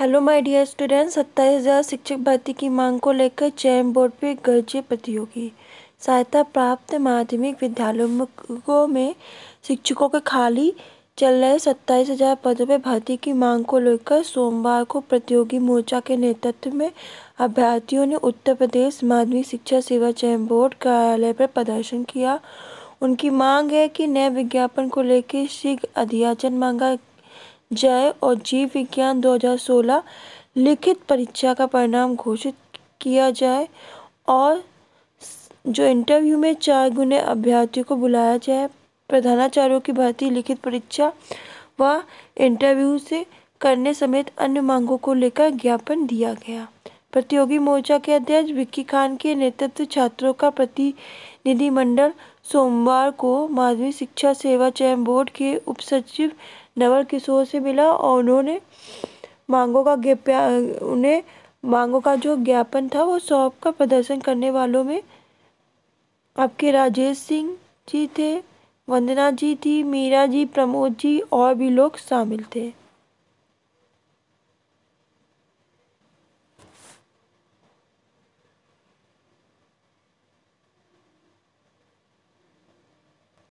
hello my dear student सत्ताईस हज़ार शिक्षक भर्ती की मांग को लेकर चयन बोर्ड पर गर्जे प्रतियोगी सहायता प्राप्त माध्यमिक विद्यालयों में शिक्षकों के खाली चल रहे सत्ताईस हज़ार पदों पर भर्ती की मांग को लेकर सोमवार को प्रतियोगी मोर्चा के नेतृत्व में अभ्यर्थियों ने उत्तर प्रदेश माध्यमिक शिक्षा सेवा चयन बोर्ड कार्यालय पर प्रदर्शन किया उनकी मांग है कि नए विज्ञापन को लेकर शीघ्र अध्याचन मांगा जय और जीव विज्ञान 2016 लिखित परीक्षा का परिणाम घोषित किया जाए और जो इंटरव्यू में चार गुने अभ्यर्थियों को बुलाया जाए प्रधानाचार्यों की भर्ती लिखित परीक्षा व इंटरव्यू से करने समेत अन्य मांगों को लेकर ज्ञापन दिया गया प्रतियोगी मोर्चा के अध्यक्ष विक्की खान के नेतृत्व छात्रों का प्रतिनिधिमंडल सोमवार को माध्यमिक शिक्षा सेवा चयन बोर्ड के उप सचिव नवल किशोर से मिला और उन्होंने मांगों का उन्हें मांगों का जो ज्ञापन था वो सौंप का प्रदर्शन करने वालों में आपके राजेश सिंह जी थे वंदना जी थी मीरा जी प्रमोद जी और भी लोग शामिल थे